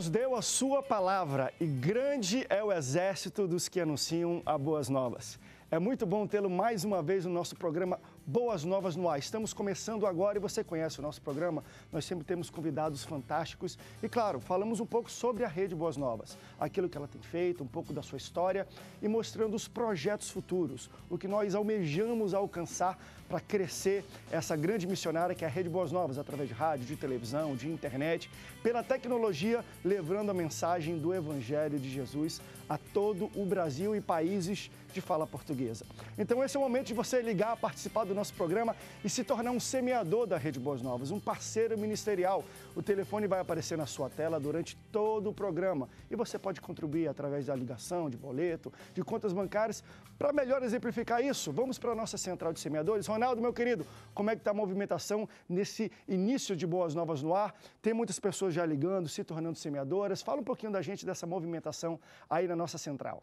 Deus deu a sua palavra e grande é o exército dos que anunciam a boas novas. É muito bom tê-lo mais uma vez no nosso programa Boas Novas no Ar. Estamos começando agora e você conhece o nosso programa. Nós sempre temos convidados fantásticos e, claro, falamos um pouco sobre a Rede Boas Novas, aquilo que ela tem feito, um pouco da sua história e mostrando os projetos futuros, o que nós almejamos alcançar para crescer essa grande missionária que é a Rede Boas Novas, através de rádio, de televisão, de internet, pela tecnologia, levando a mensagem do Evangelho de Jesus a todo o Brasil e países de fala portuguesa. Então, esse é o momento de você ligar, participar do nosso programa e se tornar um semeador da Rede Boas Novas, um parceiro ministerial. O telefone vai aparecer na sua tela durante todo o programa e você pode contribuir através da ligação, de boleto, de contas bancárias. Para melhor exemplificar isso, vamos para a nossa central de semeadores. Rony. Ronaldo, meu querido, como é que está a movimentação nesse início de Boas Novas no ar? Tem muitas pessoas já ligando, se tornando semeadoras. Fala um pouquinho da gente dessa movimentação aí na nossa central.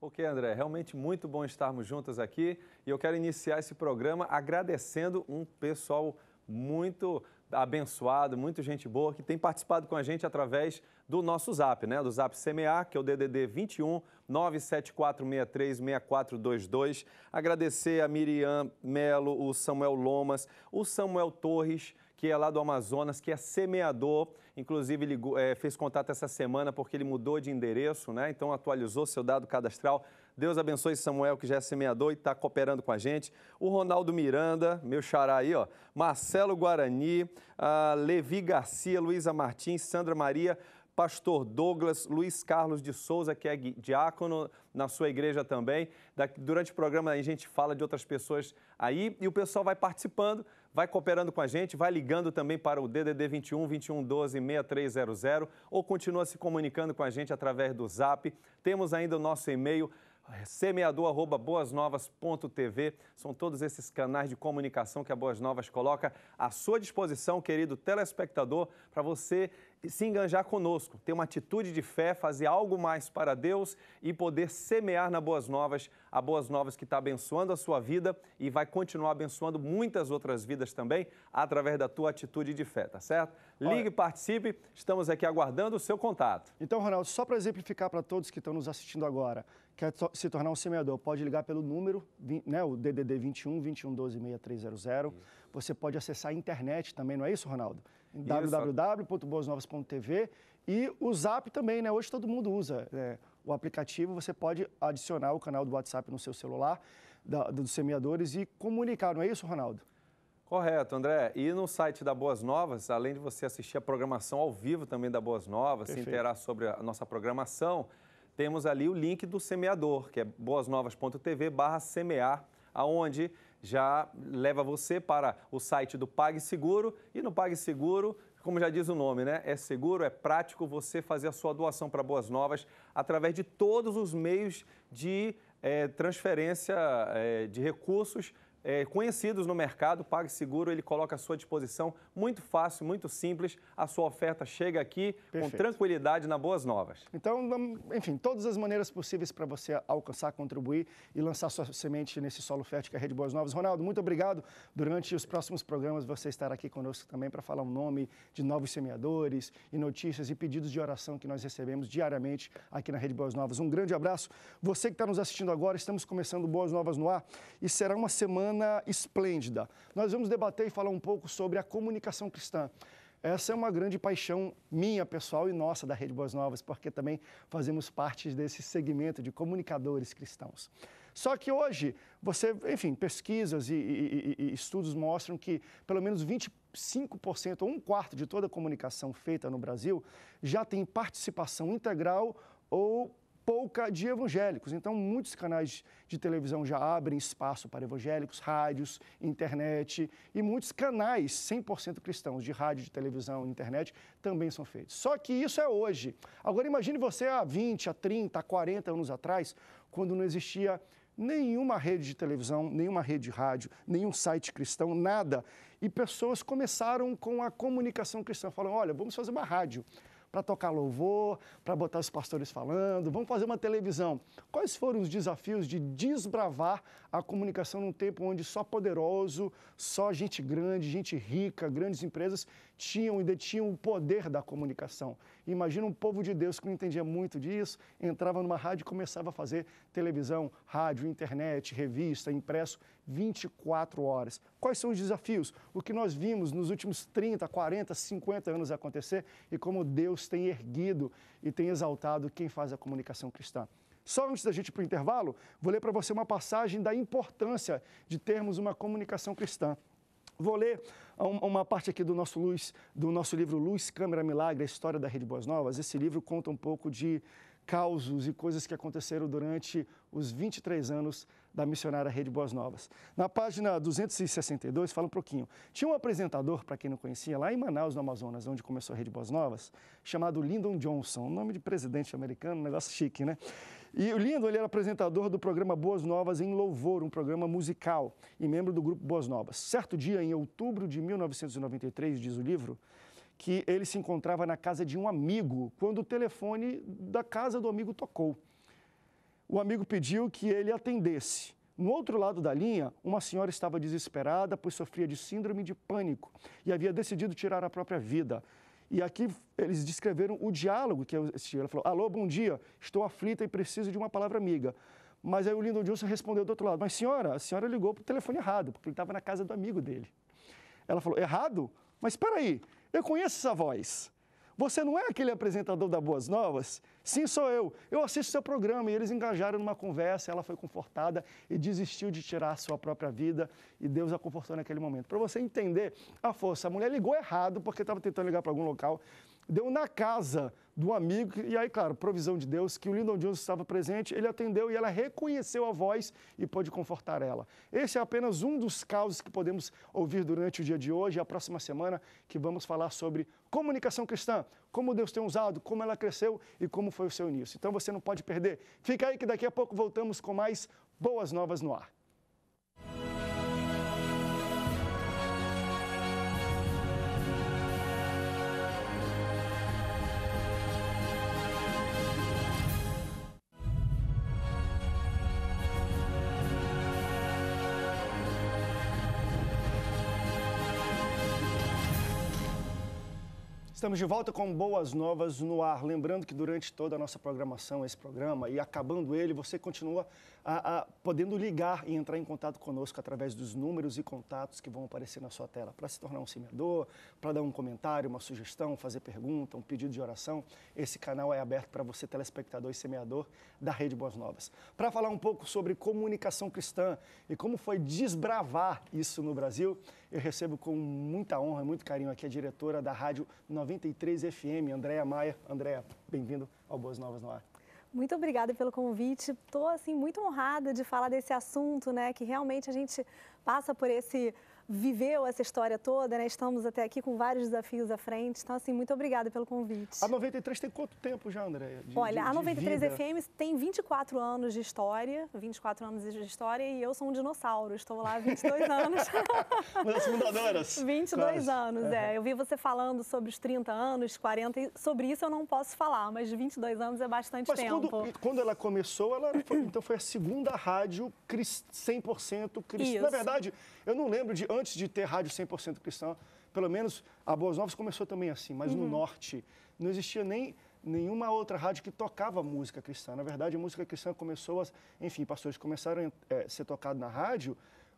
Ok, André, realmente muito bom estarmos juntas aqui e eu quero iniciar esse programa agradecendo um pessoal muito abençoado, muita gente boa que tem participado com a gente através do nosso zap, né? Do zap CMA, que é o DDD 21 6422 Agradecer a Miriam Melo, o Samuel Lomas, o Samuel Torres, que é lá do Amazonas, que é semeador, inclusive ligou, é, eh, fez contato essa semana porque ele mudou de endereço, né? Então atualizou seu dado cadastral Deus abençoe Samuel, que já é semeador e está cooperando com a gente. O Ronaldo Miranda, meu xará aí, ó. Marcelo Guarani, Levi Garcia, Luísa Martins, Sandra Maria. Pastor Douglas, Luiz Carlos de Souza, que é diácono na sua igreja também. durante o programa a gente fala de outras pessoas aí e o pessoal vai participando, vai cooperando com a gente, vai ligando também para o DDD 21 21 12 6300 ou continua se comunicando com a gente através do Zap. Temos ainda o nosso e-mail semeador@boasnovas.tv. São todos esses canais de comunicação que a Boas Novas coloca à sua disposição, querido telespectador, para você se enganjar conosco, ter uma atitude de fé, fazer algo mais para Deus e poder semear na Boas Novas, a Boas Novas que está abençoando a sua vida e vai continuar abençoando muitas outras vidas também através da tua atitude de fé, tá certo? Ligue, Olha, participe, estamos aqui aguardando o seu contato. Então, Ronaldo, só para exemplificar para todos que estão nos assistindo agora, quer se tornar um semeador, pode ligar pelo número, né, o DDD 21 21 12 6300. Você pode acessar a internet também, não é isso, Ronaldo? www.boasnovas.tv e o Zap também, né? Hoje todo mundo usa né? o aplicativo, você pode adicionar o canal do WhatsApp no seu celular, da, dos semeadores e comunicar, não é isso, Ronaldo? Correto, André. E no site da Boas Novas, além de você assistir a programação ao vivo também da Boas Novas, Perfeito. se interar sobre a nossa programação, temos ali o link do semeador, que é boasnovas.tv barra semear, aonde já leva você para o site do PagSeguro e no PagSeguro como já diz o nome, né? É seguro, é prático você fazer a sua doação para Boas Novas através de todos os meios de é, transferência é, de recursos é, conhecidos no mercado, PagSeguro, ele coloca à sua disposição, muito fácil, muito simples, a sua oferta chega aqui Perfeito. com tranquilidade na Boas Novas. Então, enfim, todas as maneiras possíveis para você alcançar, contribuir e lançar sua semente nesse solo fértil que é a Rede Boas Novas. Ronaldo, muito obrigado. Durante os próximos programas você estará aqui conosco também para falar o um nome de novos semeadores e notícias e pedidos de oração que nós recebemos diariamente aqui na Rede Boas Novas. Um grande abraço. Você que está nos assistindo agora, estamos começando Boas Novas no ar e será uma semana semana esplêndida. Nós vamos debater e falar um pouco sobre a comunicação cristã. Essa é uma grande paixão minha, pessoal, e nossa da Rede Boas Novas, porque também fazemos parte desse segmento de comunicadores cristãos. Só que hoje, você, enfim, pesquisas e, e, e estudos mostram que pelo menos 25% ou um quarto de toda a comunicação feita no Brasil já tem participação integral ou pouca de evangélicos. Então, muitos canais de televisão já abrem espaço para evangélicos, rádios, internet, e muitos canais 100% cristãos de rádio, de televisão, internet também são feitos. Só que isso é hoje. Agora, imagine você há 20, há 30, há 40 anos atrás, quando não existia nenhuma rede de televisão, nenhuma rede de rádio, nenhum site cristão, nada. E pessoas começaram com a comunicação cristã, falando, olha, vamos fazer uma rádio para tocar louvor, para botar os pastores falando, vamos fazer uma televisão. Quais foram os desafios de desbravar a comunicação num tempo onde só poderoso, só gente grande, gente rica, grandes empresas tinham e detinham o poder da comunicação. Imagina um povo de Deus que não entendia muito disso, entrava numa rádio e começava a fazer televisão, rádio, internet, revista, impresso, 24 horas. Quais são os desafios? O que nós vimos nos últimos 30, 40, 50 anos acontecer e como Deus tem erguido e tem exaltado quem faz a comunicação cristã. Só antes da gente ir para o intervalo, vou ler para você uma passagem da importância de termos uma comunicação cristã. Vou ler uma parte aqui do nosso, Luz, do nosso livro Luz, Câmera, Milagre, a História da Rede Boas Novas. Esse livro conta um pouco de causos e coisas que aconteceram durante os 23 anos da missionária Rede Boas Novas. Na página 262, fala um pouquinho. Tinha um apresentador, para quem não conhecia, lá em Manaus, no Amazonas, onde começou a Rede Boas Novas, chamado Lyndon Johnson, nome de presidente americano, um negócio chique, né? E o Lindo, ele era apresentador do programa Boas Novas em Louvor, um programa musical, e membro do grupo Boas Novas. Certo dia, em outubro de 1993, diz o livro, que ele se encontrava na casa de um amigo quando o telefone da casa do amigo tocou. O amigo pediu que ele atendesse. No outro lado da linha, uma senhora estava desesperada, pois sofria de síndrome de pânico e havia decidido tirar a própria vida. E aqui eles descreveram o diálogo que eu assisti. Ela falou: Alô, bom dia, estou aflita e preciso de uma palavra amiga. Mas aí o Lyndon Johnson respondeu do outro lado: Mas senhora, a senhora ligou para o telefone errado, porque ele estava na casa do amigo dele. Ela falou: Errado? Mas espera aí, eu conheço essa voz. Você não é aquele apresentador da Boas Novas? Sim, sou eu. Eu assisto seu programa. E eles engajaram numa conversa, ela foi confortada e desistiu de tirar a sua própria vida. E Deus a confortou naquele momento. Para você entender a força, a mulher ligou errado porque estava tentando ligar para algum local deu na casa do amigo. E aí, claro, provisão de Deus, que o Lyndon Johnson estava presente, ele atendeu e ela reconheceu a voz e pôde confortar ela. Esse é apenas um dos casos que podemos ouvir durante o dia de hoje e a próxima semana, que vamos falar sobre comunicação cristã, como Deus tem usado, como ela cresceu e como foi o seu início. Então você não pode perder. Fica aí que daqui a pouco voltamos com mais boas novas no ar. Estamos de volta com boas novas no ar. Lembrando que durante toda a nossa programação, esse programa, e acabando ele, você continua a, a, podendo ligar e entrar em contato conosco através dos números e contatos que vão aparecer na sua tela para se tornar um semeador, para dar um comentário, uma sugestão, fazer pergunta, um pedido de oração. Esse canal é aberto para você, telespectador e semeador da Rede Boas Novas. Para falar um pouco sobre comunicação cristã e como foi desbravar isso no Brasil, eu recebo com muita honra, muito carinho aqui a diretora da Rádio 93 FM, Andréa Maia. Andréa, bem-vindo ao Boas Novas no Ar. Muito obrigada pelo convite. Estou assim muito honrada de falar desse assunto, né? Que realmente a gente passa por esse viveu essa história toda, né? Estamos até aqui com vários desafios à frente. Então, assim, muito obrigada pelo convite. A 93 tem quanto tempo já, André? Olha, de, a 93 FM tem 24 anos de história, 24 anos de história, e eu sou um dinossauro. Estou lá há 22 anos. Uma fundadoras. 22 Quase. anos, uhum. é. Eu vi você falando sobre os 30 anos, 40, sobre isso eu não posso falar, mas 22 anos é bastante mas tempo. Quando, quando ela começou, ela foi, então foi a segunda rádio 100% cristã. Na verdade, eu não lembro de antes de ter rádio 100% cristã, pelo menos a Boas Novas começou também assim, mas uhum. no norte não existia nem nenhuma outra rádio que tocava música cristã. Na verdade, a música cristã começou, as, enfim, pastores começaram a é, ser tocados na rádio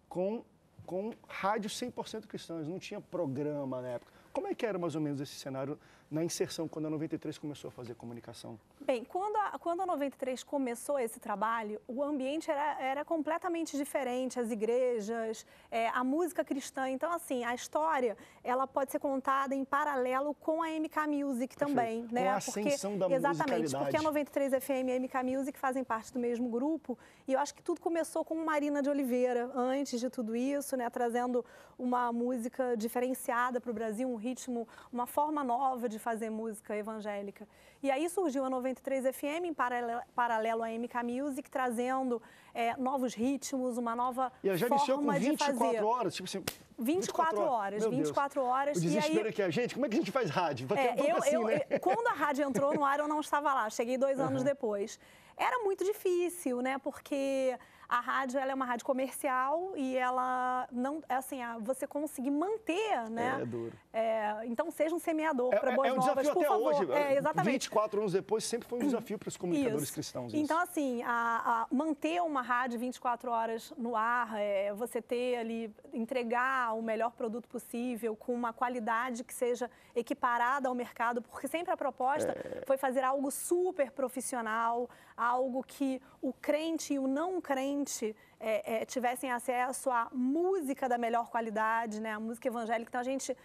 com com rádio 100% cristãos, não tinha programa na época. Como é que era mais ou menos esse cenário na inserção, quando a 93 começou a fazer comunicação? Bem, quando a, quando a 93 começou esse trabalho, o ambiente era, era completamente diferente, as igrejas, é, a música cristã. Então, assim, a história, ela pode ser contada em paralelo com a MK Music também, Perfeito. né? a ascensão porque, da Exatamente, porque a 93 FM e a MK Music fazem parte do mesmo grupo e eu acho que tudo começou com Marina de Oliveira, antes de tudo isso, né? Trazendo uma música diferenciada para o Brasil, um ritmo, uma forma nova de fazer música evangélica. E aí surgiu a 93 FM, em paralelo, à MK Music, trazendo é, novos ritmos, uma nova e já forma com 24 de fazer. horas, tipo assim. 24, 24 horas, Meu 24 horas. O desespero aí, que a gente, como é que a gente faz rádio? É, eu, assim, eu, né? Quando a rádio entrou no ar, eu não estava lá, cheguei dois uhum. anos depois. Era muito difícil, né? Porque a rádio ela é uma rádio comercial e ela não é assim você conseguir manter né é, é duro é, então seja um semeador é, para é, boas é um novas desafio por até favor hoje, é, exatamente 24 anos depois sempre foi um desafio para os comunicadores Isso. cristãos então assim a, a manter uma uma rádio 24 horas no ar, é, você ter ali, entregar o melhor produto possível, com uma qualidade que seja equiparada ao mercado, porque sempre a proposta é... foi fazer algo super profissional, algo que o crente e o não crente é, é, tivessem acesso à música da melhor qualidade, né? A música evangélica. Então a gente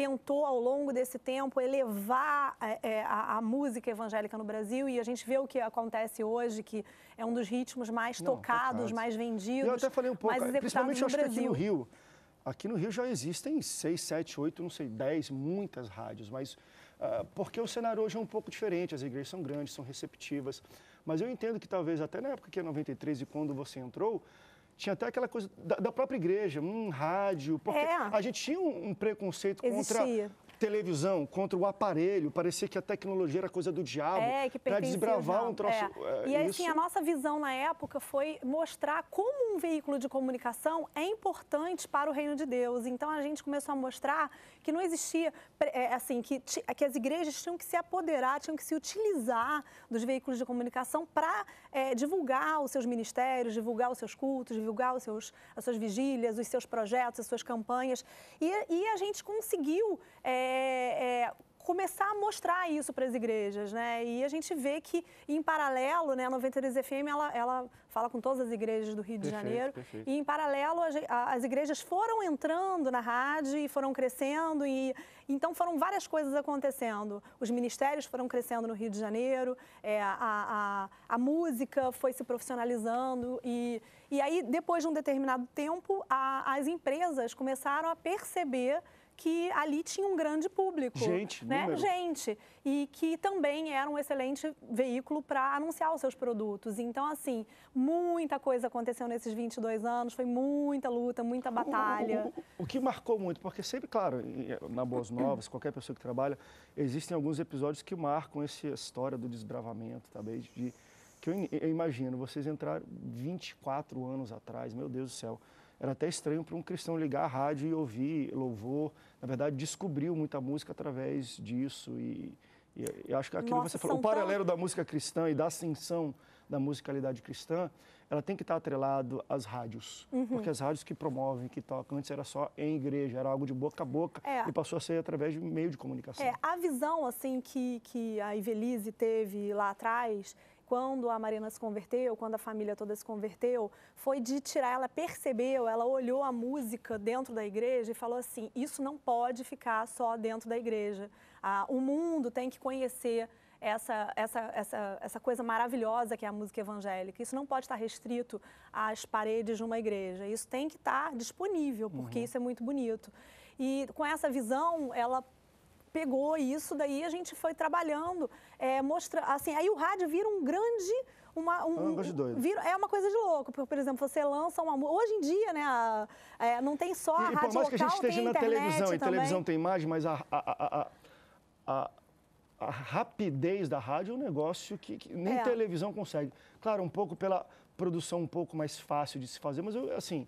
tentou, ao longo desse tempo, elevar é, é, a, a, música evangélica no Brasil e a gente vê o que acontece hoje, que é um dos ritmos mais tocados, mais vendidos. Eu até falei um pouco, é, principalmente acho Brasil. que aqui no Rio. Aqui no Rio já existem seis, sete, oito, não sei, dez, muitas rádios, mas uh, porque o cenário hoje é um pouco diferente, as igrejas são grandes, são receptivas. Mas eu entendo que talvez até na época que é 93 e quando você entrou, tinha até aquela coisa da, da própria igreja, um rádio, porque é. a gente tinha um, um preconceito contra televisão contra o aparelho, parecia que a tecnologia era coisa do diabo. É, que né? Para desbravar um troço. É. é e aí, assim, a nossa visão na época foi mostrar como um veículo de comunicação é importante para o reino de Deus. Então a gente começou a mostrar que não existia, é, assim, que, que as igrejas tinham que se apoderar, tinham que se utilizar dos veículos de comunicação para é, divulgar os seus ministérios, divulgar os seus cultos, divulgar os seus, as suas vigílias, os seus projetos, as suas campanhas. E, e a gente conseguiu. É, é, é, começar a mostrar isso para as igrejas, né? E a gente vê que, em paralelo, né, a 93 FM, ela, ela fala com todas as igrejas do Rio de Janeiro. Perfeito. E, em paralelo, as, as igrejas foram entrando na rádio e foram crescendo e... Então foram várias coisas acontecendo. Os ministérios foram crescendo no Rio de Janeiro, é, a, a, a, música foi se profissionalizando e, e aí, depois de um determinado tempo, a, as empresas começaram a perceber que ali tinha um grande público. Gente, né? Número. Gente. E que também era um excelente veículo para anunciar os seus produtos. Então, assim, muita coisa aconteceu nesses 22 anos, foi muita luta, muita batalha. O, o, o, o que marcou muito, porque sempre, claro, na Boas Novas, qualquer pessoa que trabalha, existem alguns episódios que marcam essa história do desbravamento, talvez, tá? de que eu, eu, imagino, vocês entraram 24 anos atrás, meu Deus do céu. Era até estranho para um cristão ligar a rádio e ouvir louvor, na verdade, descobriu muita música através disso. E, e, e acho que aquilo Nossa, que você falou, o paralelo tão... da música cristã e da ascensão da musicalidade cristã, ela tem que estar atrelado às rádios. Uhum. Porque as rádios que promovem, que tocam, antes era só em igreja, era algo de boca a boca é. e passou a ser através de meio de comunicação. É, a visão assim que, que a Ivelise teve lá atrás quando a Marina se converteu, quando a família toda se converteu, foi de tirar, ela percebeu, ela olhou a música dentro da igreja e falou assim: isso não pode ficar só dentro da igreja. Ah, o mundo tem que conhecer essa, essa, essa, essa coisa maravilhosa que é a música evangélica. Isso não pode estar restrito às paredes de uma igreja. Isso tem que estar disponível, porque uhum. isso é muito bonito. E com essa visão, ela pegou isso, daí a gente foi trabalhando, é, mostra, assim, aí o rádio vira um grande uma, um, é um, doido. Vira, é uma coisa de louco. Porque, por exemplo, você lança uma Hoje em dia, né? A, é, não tem só a e, rádio por mais local, que a gente esteja na televisão, e televisão tem imagem, mas a, a, a, a, rapidez da rádio é um negócio que, que nem é. televisão consegue. Claro, um pouco pela produção um pouco mais fácil de se fazer, mas eu, assim,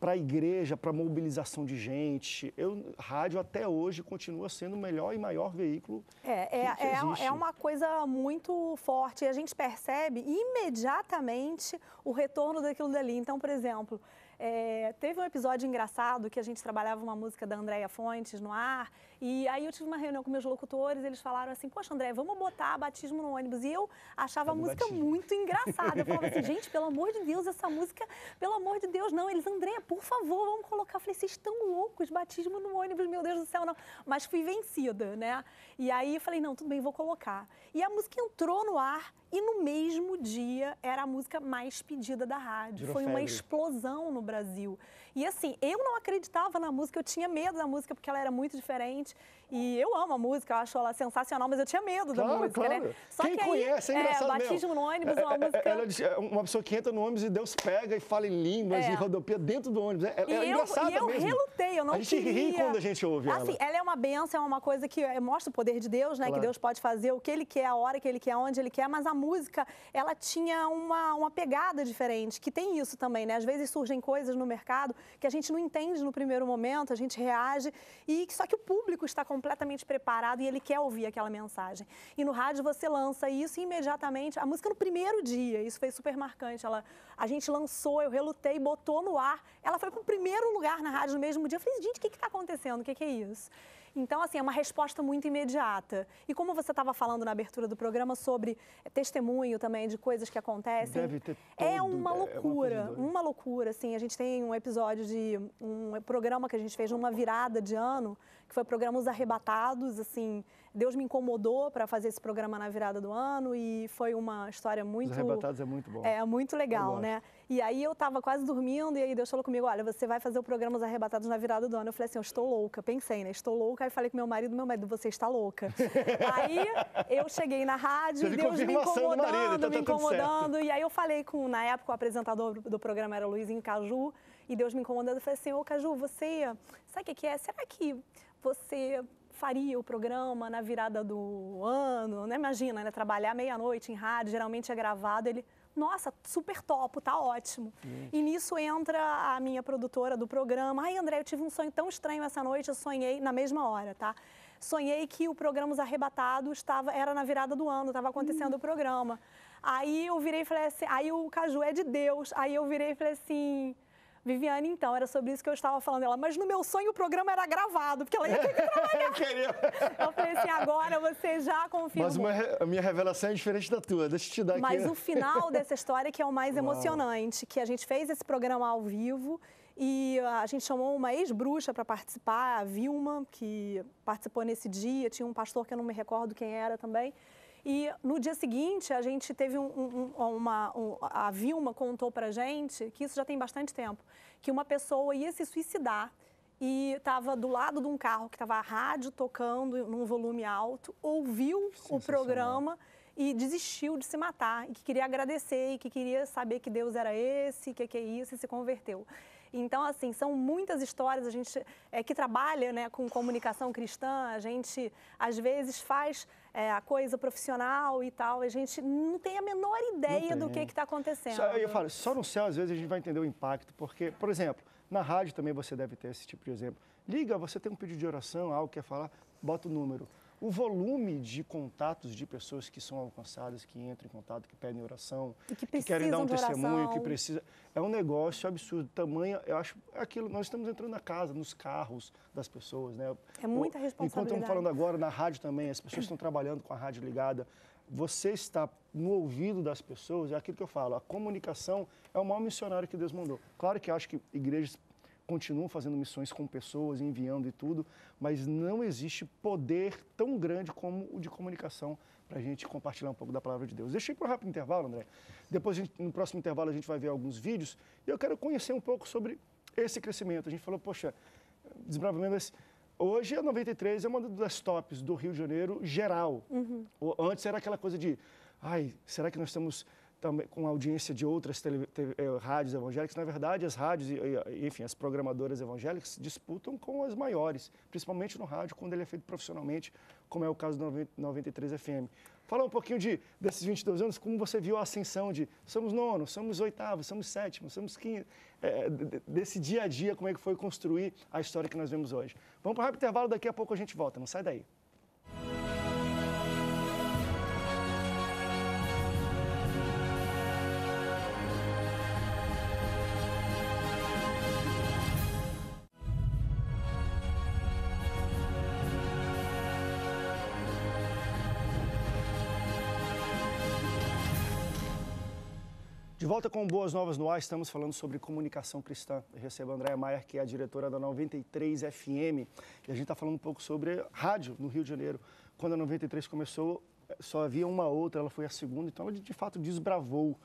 para a igreja, para mobilização de gente. Eu, rádio até hoje continua sendo o melhor e maior veículo. É, que, é, que é, é, uma coisa muito forte. E a gente percebe imediatamente o retorno daquilo dali. Então, por exemplo, é, teve um episódio engraçado que a gente trabalhava uma música da Andréia Fontes no ar, e aí eu tive uma reunião com meus locutores, eles falaram assim, poxa, André, vamos botar batismo no ônibus. E eu achava a música batismo. muito engraçada. Eu falava assim, gente, pelo amor de Deus, essa música, pelo amor de Deus, não. Eles, Andréia, por favor, vamos colocar. Eu falei, vocês estão loucos, batismo no ônibus, meu Deus do céu, não. Mas fui vencida, né? E aí eu falei, não, tudo bem, vou colocar. E a música entrou no ar, e no mesmo dia era a música mais pedida da rádio. Virou Foi febre. uma explosão no Brasil. E assim, eu não acreditava na música, eu tinha medo da música porque ela era muito diferente. E eu amo a música, eu acho ela sensacional, mas eu tinha medo claro, da música, né? claro. né? Só Quem que conhece, aí, é, é engraçado é, Batismo mesmo. no ônibus, uma é, é, música... Ela uma pessoa que entra no ônibus e Deus pega e fala em línguas é. e rodopia dentro do ônibus. É, é eu, engraçada eu mesmo. relutei, eu não queria. A gente queria. ri quando a gente ouve assim, ela. Assim, ela é uma benção, é uma coisa que mostra o poder de Deus, né? Claro. Que Deus pode fazer o que Ele quer, a hora que Ele quer, onde Ele quer. Mas a música, ela tinha uma, uma pegada diferente, que tem isso também, né? Às vezes surgem coisas no mercado que a gente não entende no primeiro momento, a gente reage e só que o público está completamente preparado e ele quer ouvir aquela mensagem. E no rádio você lança isso imediatamente, a música no primeiro dia, isso foi super marcante. Ela, a gente lançou, eu relutei, botou no ar, ela foi para o primeiro lugar na rádio no mesmo dia. Eu falei, gente, o que está acontecendo? O que, que é isso? Então, assim, é uma resposta muito imediata. E como você estava falando na abertura do programa sobre é, testemunho também de coisas que acontecem. Deve ter é todo, é, é uma loucura, é uma, uma loucura, assim. A gente tem um episódio de um programa que a gente fez numa virada de ano que foi programa Os Arrebatados, assim, Deus me incomodou para fazer esse programa na virada do ano e foi uma história muito... Os Arrebatados é muito bom. É, muito legal, né? E aí eu estava quase dormindo e aí Deus falou comigo, olha, você vai fazer o programa Os Arrebatados na virada do ano. Eu falei assim, eu estou louca, pensei, né? Estou louca. Aí falei com meu marido, meu marido, você está louca. aí eu cheguei na rádio Deus me incomodando, marido, então tá me incomodando. E aí eu falei com, na época, o apresentador do programa era o Luizinho Caju e Deus me incomodando. Eu falei assim, ô Caju, você, sabe o que é? Será que você faria o programa na virada do ano, né? Imagina, né? Trabalhar meia-noite em rádio, geralmente é gravado, ele nossa, super topo, tá ótimo. E nisso entra a minha produtora do programa. Ai, André, eu tive um sonho tão estranho essa noite, eu sonhei na mesma hora, tá? Sonhei que o programa Os Arrebatados estava, era na virada do ano, estava acontecendo hum. o programa. Aí eu virei e falei assim, aí o Caju é de Deus. Aí eu virei e falei assim, Viviane, então, era sobre isso que eu estava falando. Ela, mas no meu sonho o programa era gravado, porque ela ia ter que trabalhar. Queria. Eu falei assim, agora você já confirma. Mas uma, a minha revelação é diferente da tua, deixa eu te dar aqui. Mas o final dessa história é que é o mais Uau. emocionante, que a gente fez esse programa ao vivo e ah, a gente chamou uma ex-bruxa para participar, a Vilma, que participou nesse dia, tinha um pastor que eu não me recordo quem era também. E no dia seguinte, a gente teve um, um, uma. Um, a Vilma contou pra gente que isso já tem bastante tempo que uma pessoa ia se suicidar e estava do lado de um carro que estava a rádio tocando num volume alto, ouviu o programa e desistiu de se matar, e que queria agradecer, e que queria saber que Deus era esse, que que é isso, e se converteu. Então, assim, são muitas histórias. A gente é, que trabalha né, com comunicação cristã, a gente às vezes faz é, a coisa profissional e tal. A gente não tem a menor ideia do que está acontecendo. Só, eu falo, só no céu às vezes a gente vai entender o impacto, porque, por exemplo, na rádio também você deve ter esse tipo de exemplo. Liga, você tem um pedido de oração, algo quer falar, bota o número o volume de contatos de pessoas que são alcançadas, que entram em contato, que pedem oração, que, que, querem dar um testemunho, que precisa. É um negócio absurdo. Tamanho, eu acho, é aquilo, nós estamos entrando na casa, nos carros das pessoas, né? É muita responsabilidade. Enquanto estamos falando agora, na rádio também, as pessoas estão trabalhando com a rádio ligada. Você está no ouvido das pessoas, é aquilo que eu falo, a comunicação é o maior missionário que Deus mandou. Claro que eu acho que igrejas continuam fazendo missões com pessoas, enviando e tudo, mas não existe poder tão grande como o de comunicação para a gente compartilhar um pouco da palavra de Deus. Deixei para um rápido intervalo, André. Depois, gente, no próximo intervalo, a gente vai ver alguns vídeos e eu quero conhecer um pouco sobre esse crescimento. A gente falou, poxa, desbravamento, mas hoje a 93 é uma das tops do Rio de Janeiro geral. Uhum. Antes era aquela coisa de, ai, será que nós estamos também com audiência de outras tele, eh, rádios evangélicas. Na verdade, as rádios, enfim, as programadoras evangélicas disputam com as maiores, principalmente no rádio, quando ele é feito profissionalmente, como é o caso do 90, 93 FM. Fala um pouquinho de, desses 22 anos, como você viu a ascensão de somos nono, somos oitavo, somos sétimo, somos quinto, é, eh, eh, desse dia a dia, como é que foi construir a história que nós vemos hoje. Vamos para o rápido intervalo, daqui a pouco a gente volta, não sai daí. volta com Boas Novas no Ar, estamos falando sobre comunicação cristã. Eu recebo a Andréa Maier, que é a diretora da 93 FM, e a gente está falando um pouco sobre rádio no Rio de Janeiro. Quando a 93 começou, só havia uma outra, ela foi a segunda, então ela de fato desbravou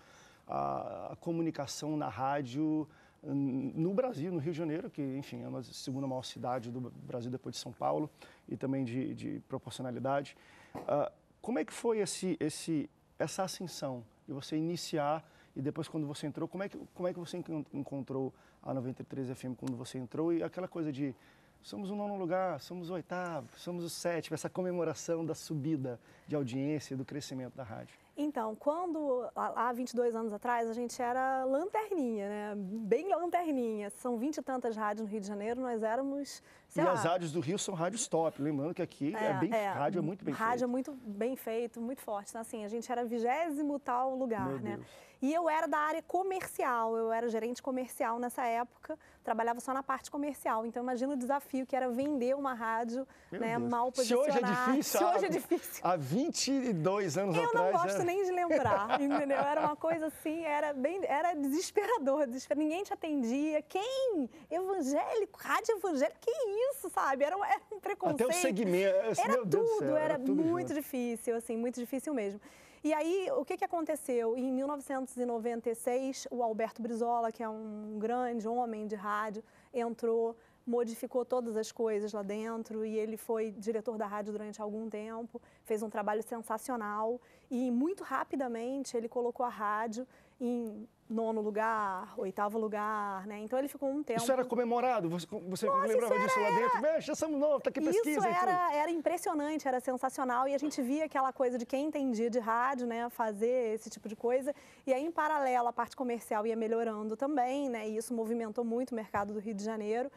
a, a comunicação na rádio hum, no Brasil, no Rio de Janeiro, que, enfim, é a segunda maior cidade do Brasil depois de São Paulo e também de, de proporcionalidade. Uh, como é que foi esse, esse, essa ascensão de você iniciar e depois, quando você entrou, como é que, como é que você encontrou a 93 FM quando você entrou? E aquela coisa de somos o nono lugar, somos o oitavo, somos o sétimo, essa comemoração da subida de audiência e do crescimento da rádio. Então, quando, há 22 anos atrás, a gente era lanterninha, né? Bem lanterninha. São 20 e tantas rádios no Rio de Janeiro, nós éramos Sei e lá. as rádios do Rio são rádios top. Lembrando que aqui é, é bem, é, rádio é muito bem rádio é feito. Rádio é muito bem feito, muito forte. Então, assim, a gente era vigésimo tal lugar, Meu né? Deus. E eu era da área comercial, eu era gerente comercial nessa época, trabalhava só na parte comercial. Então, imagina o desafio que era vender uma rádio, né, mal posicionada. Se hoje é difícil, se hoje é difícil. Há 22 anos eu atrás. Eu não gosto era... Né? nem de lembrar, entendeu? Era uma coisa assim, era bem, era desesperador, desesperador. Ninguém te atendia. Quem? Evangélico? Rádio evangélico? Que isso? isso, sabe? Era, era um preconceito. Até o segmento. Assim, era tudo, céu, era, era tudo muito junto. difícil, assim, muito difícil mesmo. E aí, o que, que aconteceu? Em 1996, o Alberto Brizola, que é um grande homem de rádio, entrou modificou todas as coisas lá dentro e ele foi diretor da rádio durante algum tempo, fez um trabalho sensacional e muito rapidamente ele colocou a rádio em nono lugar, oitavo lugar, né? Então ele ficou um tempo. Isso era comemorado? Você, você Nossa, lembrava disso era... lá dentro? já somos novos, tá aqui pesquisa. Isso era, era impressionante, era sensacional. E a gente via aquela coisa de quem entendia de rádio, né? Fazer esse tipo de coisa. E aí, em paralelo, a parte comercial ia melhorando também, né? E isso movimentou muito o mercado do Rio de Janeiro.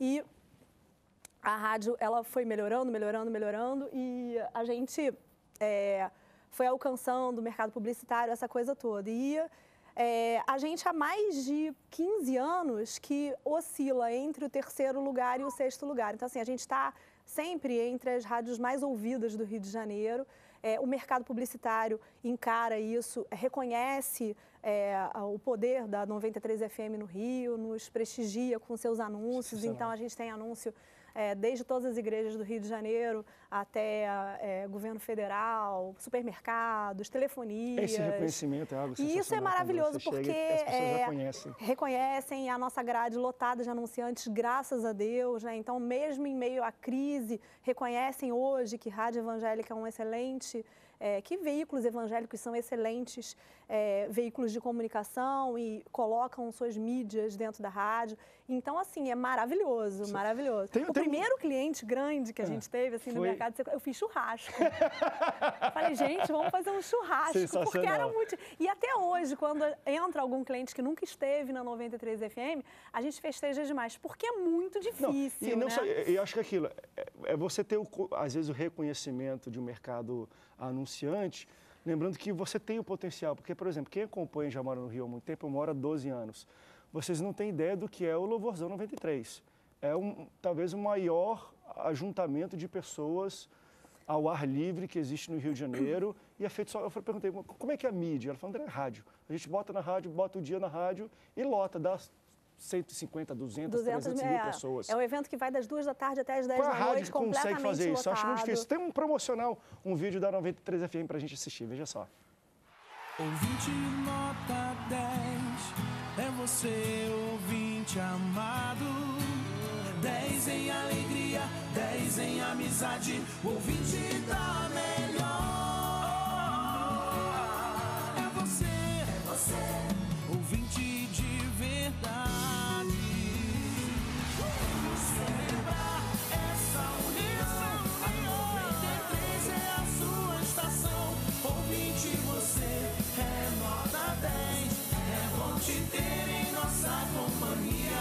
E a rádio ela foi melhorando, melhorando, melhorando e a gente é, foi alcançando o mercado publicitário, essa coisa toda. E é, a gente há mais de 15 anos que oscila entre o terceiro lugar e o sexto lugar. Então, assim, a gente está sempre entre as rádios mais ouvidas do Rio de Janeiro. É, o mercado publicitário encara isso, reconhece é, o poder da 93 FM no Rio, nos prestigia com seus anúncios. Então, a gente tem anúncio é, desde todas as igrejas do Rio de Janeiro até é, governo federal, supermercados, telefonia. Esse reconhecimento é algo E isso é maravilhoso porque chega, é, reconhecem. reconhecem. a nossa grade lotada de anunciantes, graças a Deus. Né? Então, mesmo em meio à crise, reconhecem hoje que rádio evangélica é um excelente, é, que veículos evangélicos são excelentes é, veículos de comunicação e colocam suas mídias dentro da rádio. Então, assim, é maravilhoso, Sim. maravilhoso. Tem, o tem primeiro um... cliente grande que a é, gente teve, assim, Foi... no mercado, eu fiz churrasco. Falei, gente, vamos fazer um churrasco, porque era muito... E até hoje, quando entra algum cliente que nunca esteve na 93 FM, a gente festeja demais, porque é muito difícil, não, e não né? só, eu acho que é aquilo, é, é você ter, o, às vezes, o reconhecimento de um mercado anunciante, Lembrando que você tem o potencial, porque, por exemplo, quem acompanha já mora no Rio há muito tempo, eu moro há 12 anos. Vocês não têm ideia do que é o Louvorzão 93. É um, talvez o maior ajuntamento de pessoas ao ar livre que existe no Rio de Janeiro e é feito só. Eu perguntei, como é que é a mídia? Ela falou, André, é rádio. A gente bota na rádio, bota o dia na rádio e lota, dá 150, 200, 200 300 mil é, pessoas. É um evento que vai das duas da tarde até as 10 Qual da noite, rádio consegue fazer isso? Eu acho muito difícil. Tem um promocional, um vídeo da 93 FM para a gente assistir, veja só. Ouvinte nota 10, é você ouvinte amado. 10 em alegria, 10 em amizade, ouvinte da tá melhor. É você, é você, ouvinte te ter em nossa companhia.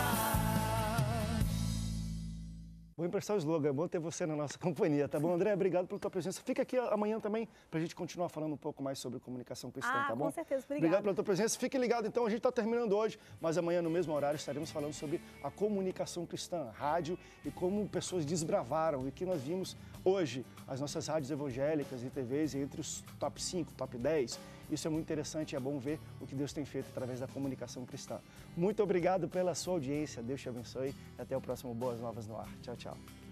Vou emprestar o slogan, é bom ter você na nossa companhia, tá bom? André, obrigado pela tua presença. Fica aqui amanhã também para a gente continuar falando um pouco mais sobre comunicação cristã, ah, tá bom? Com certeza, obrigado. Obrigado pela tua presença. Fique ligado, então, a gente está terminando hoje, mas amanhã, no mesmo horário, estaremos falando sobre a comunicação cristã, rádio e como pessoas desbravaram e que nós vimos hoje as nossas rádios evangélicas e TVs entre os top 5, top 10 isso é muito interessante e é bom ver o que Deus tem feito através da comunicação cristã. Muito obrigado pela sua audiência, Deus te abençoe e até o próximo Boas Novas no Ar. Tchau, tchau.